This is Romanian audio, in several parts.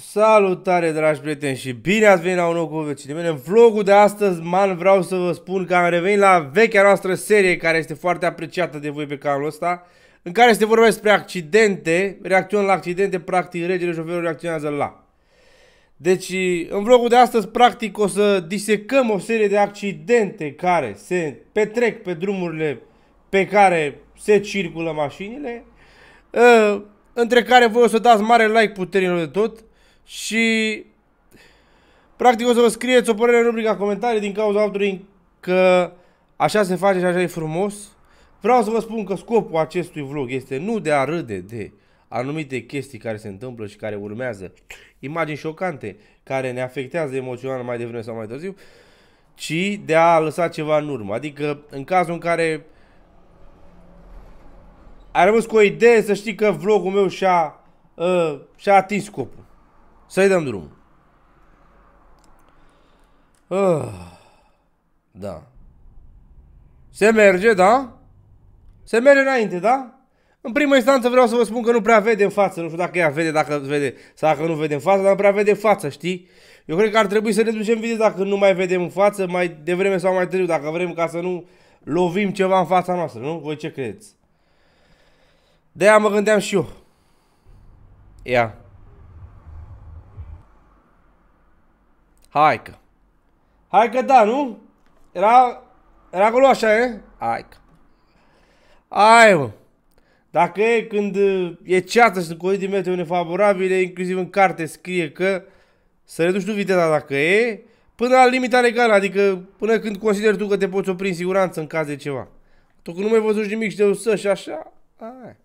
Salutare dragi prieteni și bine ați venit la un nou cuvânt de mine. În vlogul de astăzi, man, vreau să vă spun că am revenit la vechea noastră serie care este foarte apreciată de voi pe canalul ăsta, în care este vorbește despre accidente, reacțion la accidente, practic regele șoferul reacționează la. Deci, în vlogul de astăzi, practic, o să disecăm o serie de accidente care se petrec pe drumurile pe care se circulă mașinile, ă, între care voi o să dați mare like puterilor de tot, și practic o să vă scrieți o părere în rubrica comentarii din cauza faptului că așa se face și așa e frumos. Vreau să vă spun că scopul acestui vlog este nu de a râde de anumite chestii care se întâmplă și care urmează, imagini șocante care ne afectează emoțional mai devreme sau mai târziu, ci de a lăsa ceva în urmă. Adică în cazul în care ai rămas cu o idee să știi că vlogul meu și-a uh, și-a atins scopul. Să-i dăm drumul. Uh, da. Se merge, da? Se merge înainte, da? În prima instanță vreau să vă spun că nu prea vede în față. Nu știu dacă ea vede, dacă vede sau dacă nu vede în față, dar nu prea vede în față, știi? Eu cred că ar trebui să ne ducem video dacă nu mai vedem în față, mai devreme sau mai târziu, dacă vrem ca să nu lovim ceva în fața noastră, nu? Voi ce credeți? De-aia mă gândeam și eu. Ia. Hai că. Hai că da, nu? Era, era acolo așa, e? Hai că. Hai, mă. Dacă e când e ceață și sunt condiții meteo nefavorabile, inclusiv în carte scrie că să reduci tu viteza dacă e, până la limita legală, adică până când consideri tu că te poți opri în siguranță în caz de ceva. Tu când nu mai văzut nimic și te usă și așa, hai.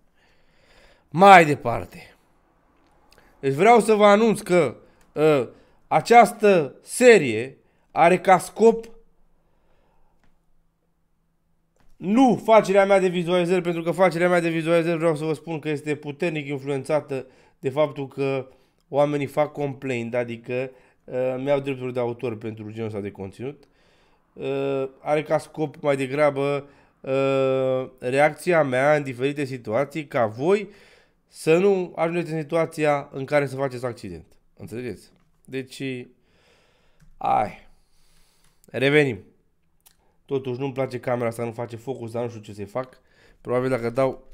Mai departe. Deci vreau să vă anunț că uh, această serie are ca scop nu facerea mea de vizualizări, pentru că facerea mea de vizualizări vreau să vă spun că este puternic influențată de faptul că oamenii fac complaint, adică uh, mi-au drepturi de autor pentru genul ăsta de conținut. Uh, are ca scop mai degrabă uh, reacția mea în diferite situații ca voi să nu ajungeți în situația în care să faceți accident. Înțelegeți? Deci, ai, revenim. Totuși nu-mi place camera asta, nu face focus, dar nu știu ce să fac. Probabil dacă dau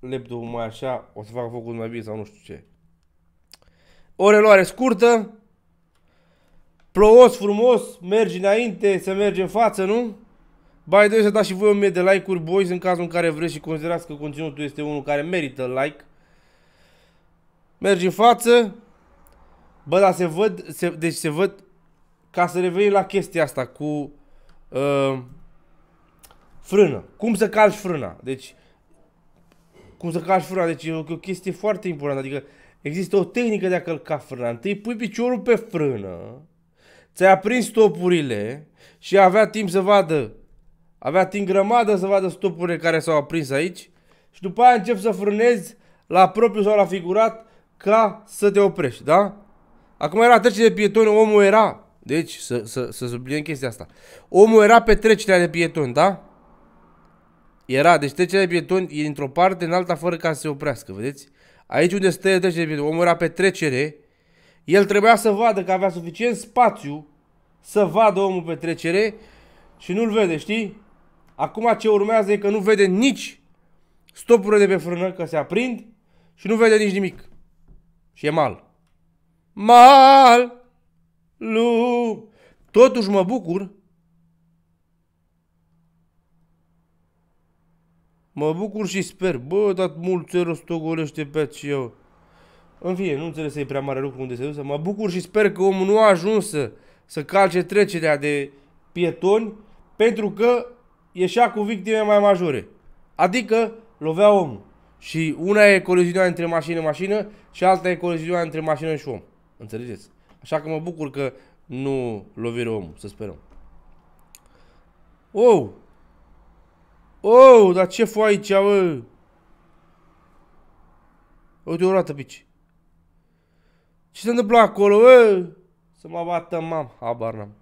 laptopul mai așa, o să fac focus mai bine sau nu știu ce. O reluare scurtă. Plouos frumos, mergi înainte, să mergi în față, nu? Bai, doi să dați și voi 1000 de like-uri, boys, în cazul în care vreți și considerați că conținutul este unul care merită like. Mergi în față, Bă, dar se văd, se, deci se văd, ca să revenim la chestia asta cu uh, frână. Cum să calci frâna? Deci, cum să calci frâna? Deci e o, o chestie foarte importantă. Adică există o tehnică de a călca frâna. Întâi pui piciorul pe frână, ți-ai aprins stopurile și avea timp să vadă, avea timp grămadă să vadă stopurile care s-au aprins aici și după aia încep să frânezi la propriu sau la figurat ca să te oprești, da? Acum era trecere de pietoni, omul era. Deci, să, să, să subliniem chestia asta. Omul era pe trecerea de pietoni, da? Era, deci trecerea de pietoni e dintr-o parte în alta fără ca să se oprească, vedeți? Aici unde stă trecerea de pietoni, omul era pe trecere, el trebuia să vadă că avea suficient spațiu să vadă omul pe trecere și nu-l vede, știi? Acum ce urmează e că nu vede nici stopurile de pe frână, că se aprind și nu vede nici nimic. Și e mal. Mal. Lu. Totuși mă bucur. Mă bucur și sper. Bă, dat mult se rostogolește pe eu În fine, nu înțeles să e prea mare lucru unde se duce. Mă bucur și sper că omul nu a ajuns să, să calce trecerea de pietoni pentru că ieșea cu victime mai majore. Adică lovea omul. Și una e coliziunea între mașină-mașină și alta e coliziunea între mașină și om. Înțelegeți? Așa că mă bucur că nu lovire omul, să sperăm. Oh! Oh, dar ce fă aici, bă? Uite o roată, bici? Ce se întâmplă acolo, bă? Să mă bată, mam. Habar n-am.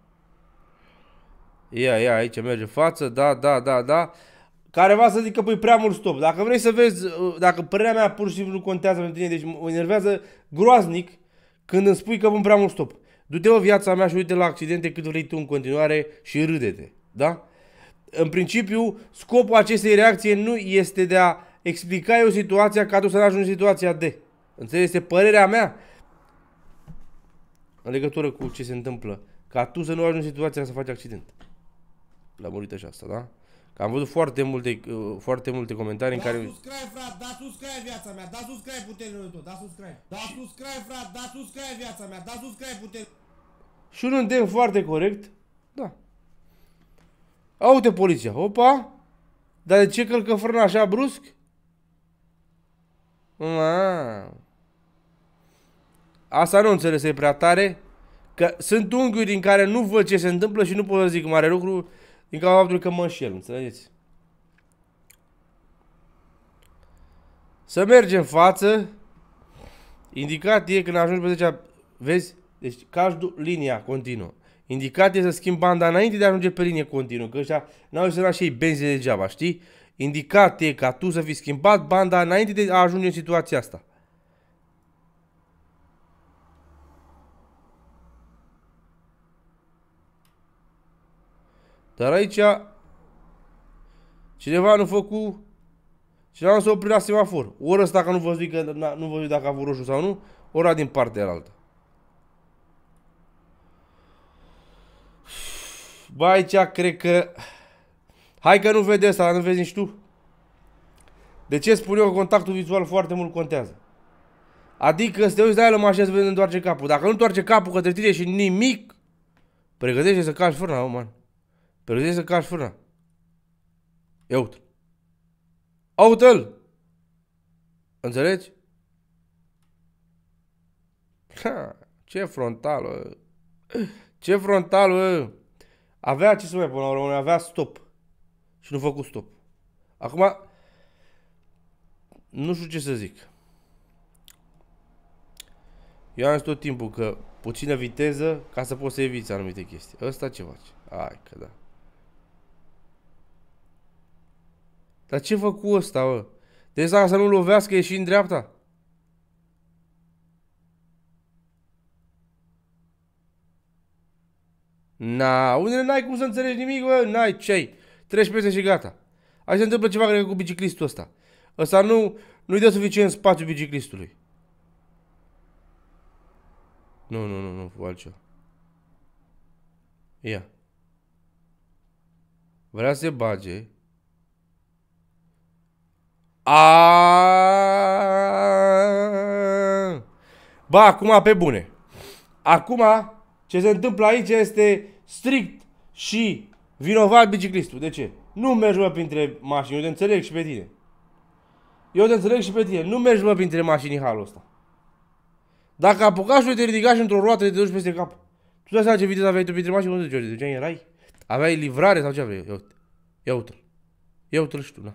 Ia, ia, aici merge față, da, da, da, da. Careva să zică păi prea mult stop. Dacă vrei să vezi, uh, dacă părerea mea pur și simplu nu contează pentru tine, deci mă enervează groaznic când îmi spui că vom prea mult stop, du-te o viața mea și uite la accidente cât vrei tu în continuare și râde-te. Da? În principiu, scopul acestei reacții nu este de a explica eu situația ca tu să ajungi în situația de. Înțelegi? Este părerea mea în legătură cu ce se întâmplă. Ca tu să nu ajungi în situația să faci accident. La murit așa asta, da? Că am văzut foarte multe, uh, foarte multe comentarii da în care... Da subscribe, frate, da subscribe viața mea, da subscribe puterile tău, da subscribe. Da subscribe, frate, da subscribe viața mea, da subscribe puterile... Și un îndemn foarte corect, da. Aute poliția, opa! Dar de ce călcă frâna așa brusc? Ma. Asta nu înțeles, e prea tare. Că sunt unghiuri din care nu văd ce se întâmplă și nu pot să zic mare lucru. Din cauza faptului că mă înșel, înțelegeți? Să mergem în față. Indicat e când ajungi pe 10 Vezi? Deci calci linia continuă. Indicat e să schimbi banda înainte de a ajunge pe linie continuă. Că ăștia n-au să și ei benzi degeaba, știi? Indicat e ca tu să fi schimbat banda înainte de a ajunge în situația asta. Dar aici cineva nu a făcut, cineva nu s-a oprit la semafor. Ori ăsta că nu vă zic, că, nu vă zic dacă a avut roșu sau nu, ora din partea altă. Bă, aici cred că... Hai că nu vezi asta, nu vezi nici tu. De ce spun eu că contactul vizual foarte mult contează? Adică să te uiți de aia, în mașină întoarce capul. Dacă nu întoarce capul către tine și nimic, pregătește să calci fără, man. Perdeu-se a fura. E uite-l. Înțelegi? Ha, ce frontală! Ce frontală! Avea ce să mai până la urmă, avea stop. Și nu făcut stop. Acum, nu știu ce să zic. Eu am zis tot timpul că puțină viteză ca să poți să eviți anumite chestii. Ăsta ce faci? Hai că da. Dar ce fac cu ăsta, bă? Deci dacă să nu lovească, e și în dreapta. Na, unele n-ai cum să înțelegi nimic, bă, n-ai ce Treci peste și gata. Aici se întâmplă ceva, cred că, cu biciclistul ăsta. Ăsta nu, nu-i dă suficient spațiu biciclistului. Nu, nu, nu, nu, altceva. Ia. Vrea să se bage. A... Ba, acum pe bune. Acum, ce se întâmplă aici este strict și vinovat biciclistul. De ce? Nu mergi mă printre mașini, eu te înțeleg și pe tine. Eu te înțeleg și pe tine. Nu mergi mă printre mașini halul ăsta. Dacă apucași și te ridicași într-o roată, te duci peste cap. Tu dai seama ce viteză aveai tu printre mașini, cum te duci? Te duceai în Aveai livrare sau ce aveai? Ia uite-l. Ia uite-l și tu, na. Da.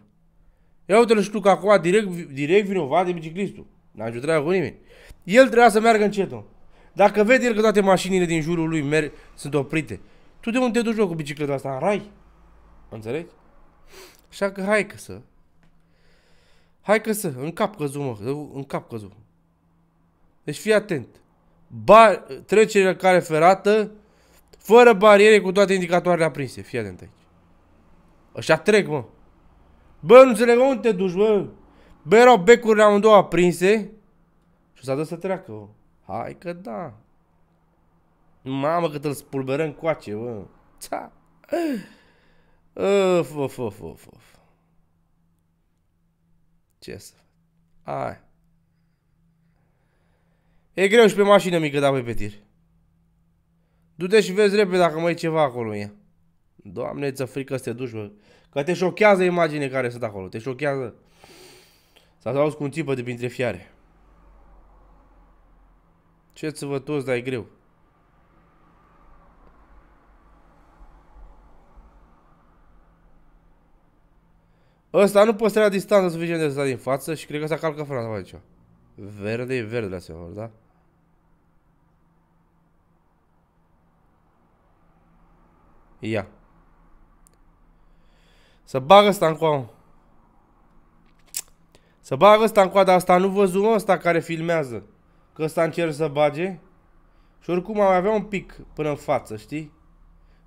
Eu uite-l și tu că acum direct, direct vinovat de biciclistul. N-a ajutat cu nimeni. El trebuia să meargă încet, om. Dacă vede el că toate mașinile din jurul lui merg, sunt oprite, tu de unde te duci cu bicicleta asta? În rai? Înțelegi? Așa că hai că să. Hai că să, în cap căzu, mă, în cap căzu. Deci fii atent. Ba trecerea care ferată, fără bariere cu toate indicatoarele aprinse. Fii atent aici. Așa trec, mă. Bă, nu înțeleg, unde te duci, bă? Bă, erau becurile amândouă aprinse și s-a dat să treacă, bă. Hai că da. Mamă, cât îl spulberăm ace, bă. Ța. Uf, uf, uf, uf, uf. Ce să Hai. E greu și pe mașină mică, da, pe petir. Du-te și vezi repede dacă mai e ceva acolo ia. Doamne, ți-a frică să te duci, bă. Că te șochează imaginea care sunt acolo, te șochează. S-a auzi cu un țipă de printre fiare. Ce să vă toți, dar e greu. Ăsta nu păstrea distanța suficient de sta din față și cred că s-a calcat frâna sau Verde e verde la semnul, da? Ia. Să bagă ăsta încoa, Să bagă ăsta încoa, dar asta nu văzut ăsta care filmează. Că ăsta încerc să bage. Și oricum am avea un pic până în față, știi?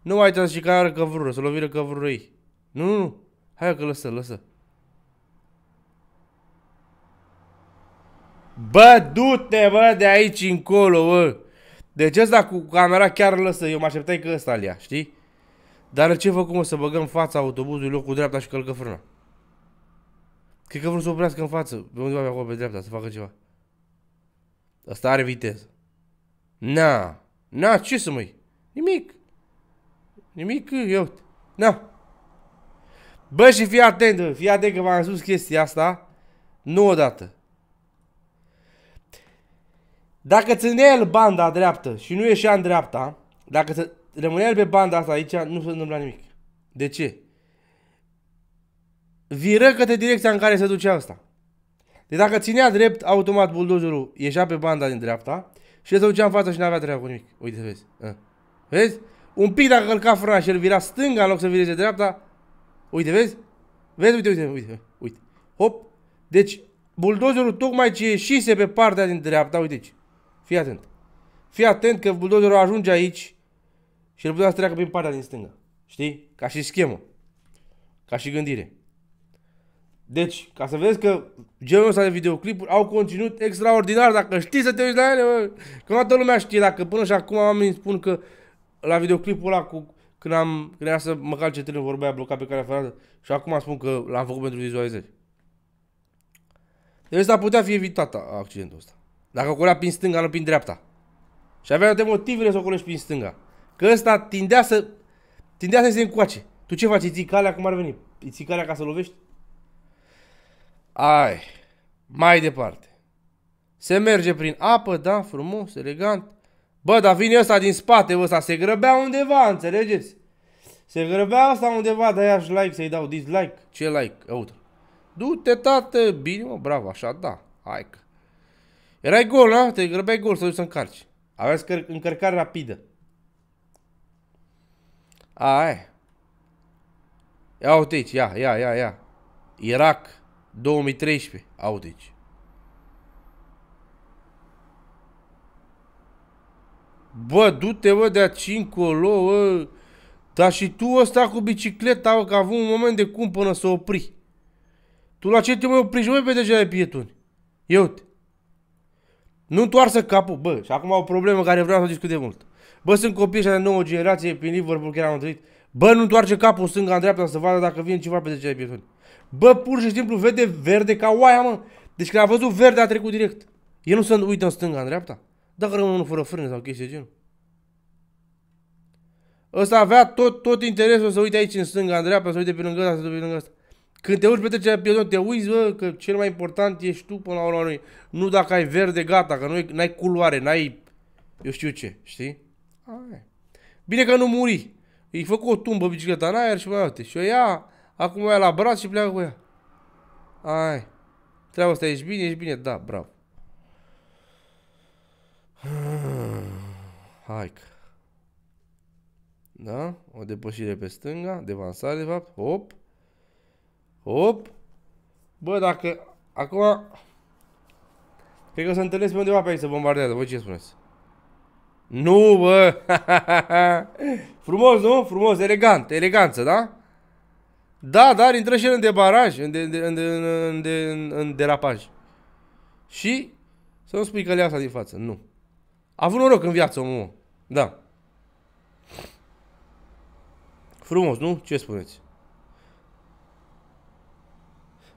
Nu mai uitați și care are căvrură, să căvrură ei. Nu, nu, nu. Hai că lăsă, lăsă. Bă, du-te, bă, de aici încolo, bă. Deci ăsta cu camera chiar lăsă. Eu mă așteptai că ăsta ia, știi? Dar ce făcum o să băgăm fața autobuzului locul dreapta și călcă frâna? Cred că vreau să oprească în față, pe undeva pe acolo pe dreapta, să facă ceva. Asta are viteză. Na, na, ce să mai? Nimic. Nimic, eu. Na. Bă, și fii atent, fii atent că v-am spus chestia asta. Nu odată. Dacă ține el banda dreaptă și nu ieșea în dreapta, dacă rămâne el pe banda asta aici, nu se întâmpla nimic. De ce? Viră către direcția în care se ducea asta. Deci dacă ținea drept, automat buldozerul ieșea pe banda din dreapta și se ducea în față și nu avea treabă cu nimic. Uite, vezi. A. Ă. Vezi? Un pic dacă călca frâna și el vira stânga în loc să vireze dreapta, uite, vezi? Vezi, uite, uite, uite, uite. Hop. Deci, buldozerul tocmai ce ieșise pe partea din dreapta, uite aici. Fii atent. Fii atent că buldozerul ajunge aici și el putea să treacă prin partea din stânga. Știi? Ca și schemă. Ca și gândire. Deci, ca să vezi că genul ăsta de videoclipuri au conținut extraordinar, dacă știi să te uiți la ele, bă, că toată lumea știe, dacă până și acum oamenii spun că la videoclipul ăla cu când am, când să mă calce tânăr, vorbea blocat pe care a și acum spun că l-am făcut pentru vizualizări. Deci ăsta putea fi evitat accidentul ăsta. Dacă o prin stânga, nu prin dreapta. Și avea toate motivele să o prin stânga. Că ăsta tindea să, tindea să se încoace. Tu ce faci? Îți calea cum ar veni? Îți calea ca să lovești? Ai, mai departe. Se merge prin apă, da, frumos, elegant. Bă, dar vine ăsta din spate, ăsta, se grăbea undeva, înțelegeți? Se grăbea asta undeva, aia și like să-i dau dislike. Ce like? Uite. Du-te, tată, bine, mă, bravo, așa, da, hai că. Erai gol, na? Te grăbeai gol să duci să încarci. aveai încărcare rapidă. Aia e. Ia uite aici, ia, ia, ia, ia. Irak, 2013, aude aici. Bă, du-te, bă, de a cincolo, bă. Dar și tu ăsta cu bicicleta, bă, că a avut un moment de cum până să opri. Tu la ce te mai opriști, mă, pe deja de pietoni? Eu te. Nu întoarsă capul, bă, și acum o problemă care vreau să discut de mult. Bă, sunt copii de nouă generație prin Liverpool, chiar am întâlnit. Bă, nu întoarce capul stânga în dreapta să vadă dacă vine ceva pe de pietoni. Bă, pur și simplu vede verde ca oaia, mă. Deci când a văzut verde a trecut direct. El nu se uită în stânga, în dreapta. Dacă rămâne unul fără frâne sau chestii genul. Ăsta avea tot, tot interesul să uite aici în stânga, în dreapta, să uite pe lângă asta, să uite pe lângă asta. Când te uiți pe trecerea pieton, te uiți, bă, că cel mai important ești tu până la urmă. Nu dacă ai verde, gata, că nu ai culoare, n-ai, eu știu ce, știi? Bine că nu muri. Îi făcu o tumbă bicicleta în aer și mai uite. Și o ia, acum o ia la braț și pleacă cu ea. Ai. Treaba asta, ești bine, ești bine. Da, bravo. Hai că. Da? O depășire pe stânga, devansare de fapt, hop, hop. Bă, dacă, acum, cred că o să întâlnesc pe undeva pe aici să bombardează, voi ce spuneți? Nu, bă! Frumos, nu? Frumos, elegant, eleganță, da? Da, dar intră și el în debaraj, în, de, în, de, în, de, în, în derapaj. Și să nu spui că le asta din față. Nu. A avut noroc în viață omul. Da. Frumos, nu? Ce spuneți?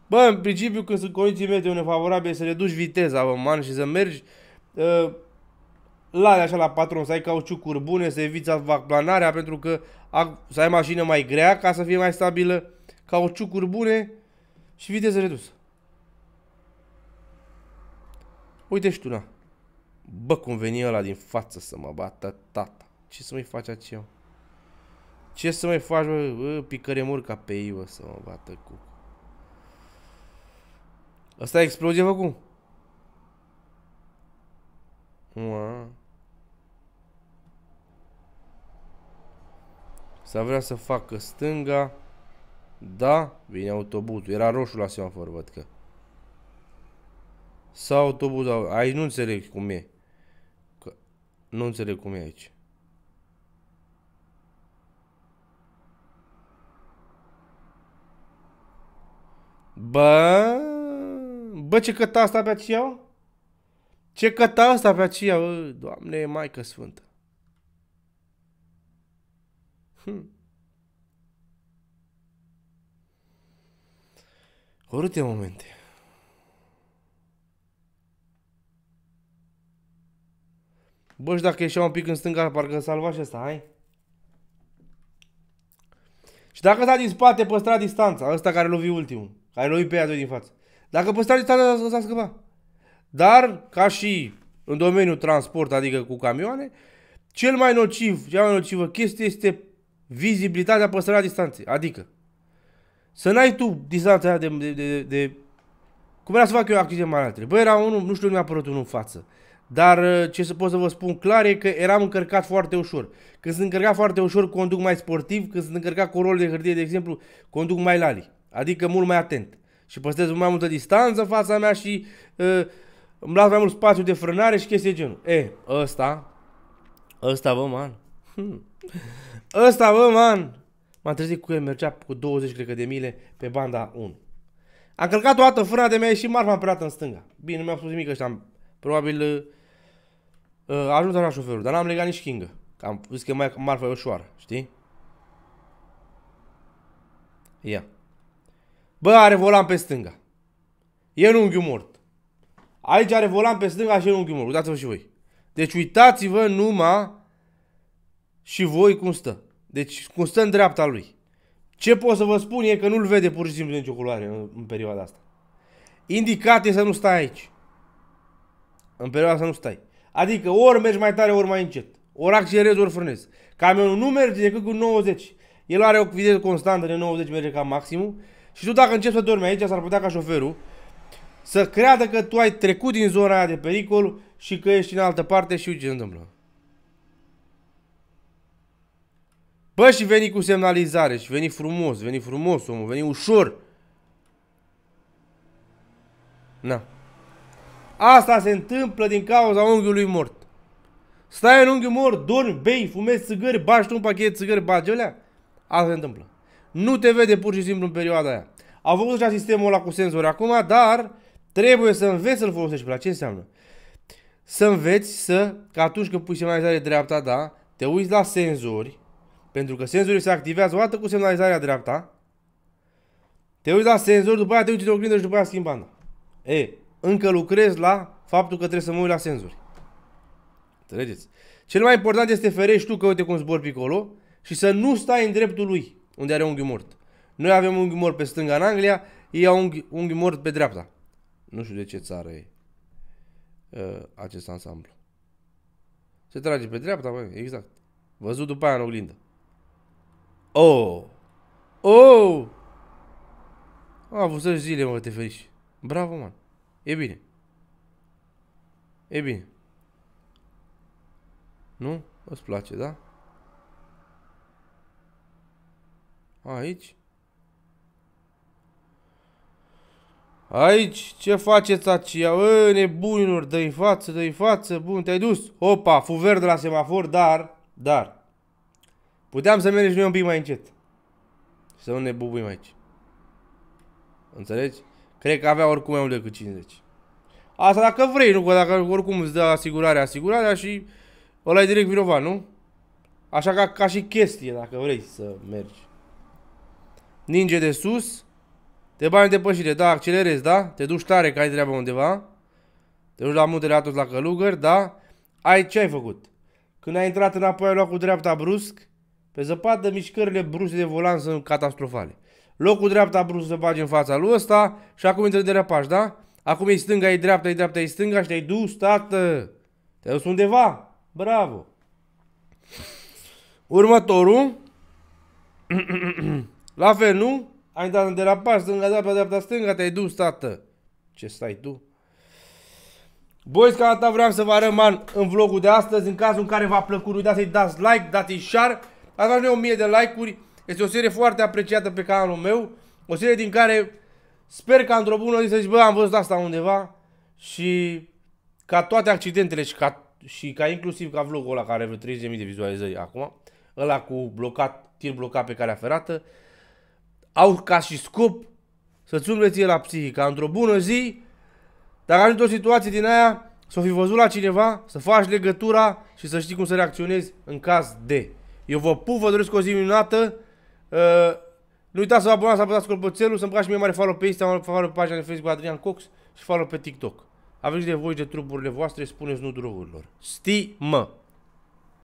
Bă, în principiu, când sunt condiții meteo nefavorabile, să reduci viteza, bă, man, și să mergi uh, de așa la patron, să ai cauciucuri bune, să eviți planarea, pentru că a, să ai mașină mai grea ca să fie mai stabilă, cauciucuri bune și viteză redusă. Uite și tu, na. Bă, cum veni ăla din față să mă bată tata. Ce să mai faci aceea? Ce să mai faci, bă, bă picăre murca pe ei, bă, să mă bată cu. Asta e explozie cum? Wow. S-a vrea să facă stânga. Da, vine autobuzul. Era roșu la semafor, văd că. Sau autobuzul. Aici nu înțeleg cum e. Că nu înțeleg cum e aici. Bă, bă ce căta asta pe aceea? Ce căta asta pe aceea? Doamne, Maică Sfântă. Hmm. Urâte momente. Bă, și dacă ieșeam un pic în stânga, parcă salva și asta, hai? Și dacă ăsta din spate păstra distanța, ăsta care lovi ultimul, care lovi pe ea doi din față. Dacă păstra distanța, s-a scăpat. Dar, ca și în domeniul transport, adică cu camioane, cel mai nociv, cea mai nocivă chestie este vizibilitatea păstrarea distanței. Adică, să n-ai tu distanța aia de, de, de, de... Cum era să fac eu acțiune manatele? Bă, era unul, nu știu nu mi-a apărut unul în față. Dar uh, ce să pot să vă spun clar e că eram încărcat foarte ușor. Când sunt încărcat foarte ușor, conduc mai sportiv. Când sunt încărcat cu rol de hârtie, de exemplu, conduc mai lali. Adică mult mai atent. Și păstrez mai multă distanță fața mea și uh, îmi las mai mult spațiu de frânare și chestii de genul. E, ăsta, ăsta, bă, man. Hmm. Ăsta, bă, man! M-am trezit cu el, mergea cu 20, cred că, de mile pe banda 1. Am călcat o dată frâna de mea și marfa am în stânga. Bine, nu mi-a spus nimic ăștia. Probabil uh, a ajuns la șoferul, dar n-am legat nici chingă. Am zis că mai marfa e ușoară, știi? Ia. Bă, are volan pe stânga. E în unghiul mort. Aici are volan pe stânga și e în unghiul mort. Uitați-vă și voi. Deci uitați-vă numai și voi cum stă. Deci cum stă în dreapta lui. Ce pot să vă spun e că nu-l vede pur și simplu nicio culoare în, în perioada asta. Indicat e să nu stai aici. În perioada să nu stai. Adică ori mergi mai tare, ori mai încet. Ori accelerezi, ori frânezi. Camionul nu merge decât cu 90. El are o viteză constantă de 90 merge ca maximum. Și tu dacă începi să dormi aici, s-ar putea ca șoferul să creadă că tu ai trecut din zona aia de pericol și că ești în altă parte și uite ce se întâmplă. Bă, și veni cu semnalizare și veni frumos, veni frumos omul, veni ușor. Na. Asta se întâmplă din cauza unghiului mort. Stai în unghiul mort, dormi, bei, fumezi țigări, bași tu un pachet țigări, bagi alea. Asta se întâmplă. Nu te vede pur și simplu în perioada aia. Au făcut deja sistemul ăla cu senzori acum, dar trebuie să înveți să-l folosești pe la ce înseamnă? Să înveți să, că atunci când pui semnalizare dreapta, da, te uiți la senzori, pentru că senzorii se activează o dată cu semnalizarea dreapta. Te uiți la senzor, după aia te uiți de oglindă și după aia schimbi banda. E, încă lucrez la faptul că trebuie să mă uit la senzori. Înțelegeți? Cel mai important este ferești tu că uite cum zbor picolo și să nu stai în dreptul lui, unde are unghiul mort. Noi avem unghiul mort pe stânga în Anglia, ei au unghi, unghiul mort pe dreapta. Nu știu de ce țară e uh, acest ansamblu. Se trage pe dreapta, bă, exact. Văzut după aia în oglindă. Oh! Oh! Am avut să zile, mă, te ferici. Bravo, man. E bine. E bine. Nu? Îți place, da? Aici? Aici? Ce faceți aceia? Bă, nebunilor, dă-i față, dă-i față. Bun, te-ai dus. Opa, fu verde la semafor, dar, dar. Puteam să mergi noi un pic mai încet. Să nu ne bubuim aici. Înțelegi? Cred că avea oricum mai mult decât 50. Asta dacă vrei, nu? Că dacă oricum îți dă asigurarea, asigurarea și ăla e direct vinovat, nu? Așa ca, ca și chestie, dacă vrei să mergi. Ninge de sus. Te bani de pășire, da, accelerezi, da? Te duci tare că ai treabă undeva. Te duci la muntele Atos la călugări, da? Ai ce ai făcut? Când ai intrat înapoi, ai luat cu dreapta brusc. Pe zăpadă mișcările brusce de volan sunt catastrofale. Locul dreapta brusc să bagi în fața lui ăsta și acum intră de rapaj, da? Acum e stânga, e dreapta, e dreapta, e stânga și te-ai dus, tată. Te-ai dus undeva. Bravo. Următorul. La fel, nu? Ai intrat în derapaj, stânga, dreapta, dreapta, stânga, te-ai dus, tată. Ce stai tu? Băi, ca data vreau să vă arăt man în vlogul de astăzi, în cazul în care v-a plăcut, nu uitați i dați like, dați-i share Ați ne 1000 de like-uri. Este o serie foarte apreciată pe canalul meu. O serie din care sper că într-o bună zi să zici, bă, am văzut asta undeva și ca toate accidentele și ca, și ca inclusiv ca vlogul ăla care are 30.000 de vizualizări acum, ăla cu blocat, tir blocat pe calea ferată, au ca și scop să-ți umble ție la psihică. într-o bună zi, dacă ajungi o situație din aia, să o fi văzut la cineva, să faci legătura și să știi cum să reacționezi în caz de... Eu vă pup, vă doresc o zi minunată. Uh, nu uitați să vă abonați, să apăsați clopoțelul, să-mi și mie mare follow pe Instagram, follow pe pagina de Facebook Adrian Cox și follow pe TikTok. Aveți de voi de truburile voastre, spuneți nu drogurilor. Stimă!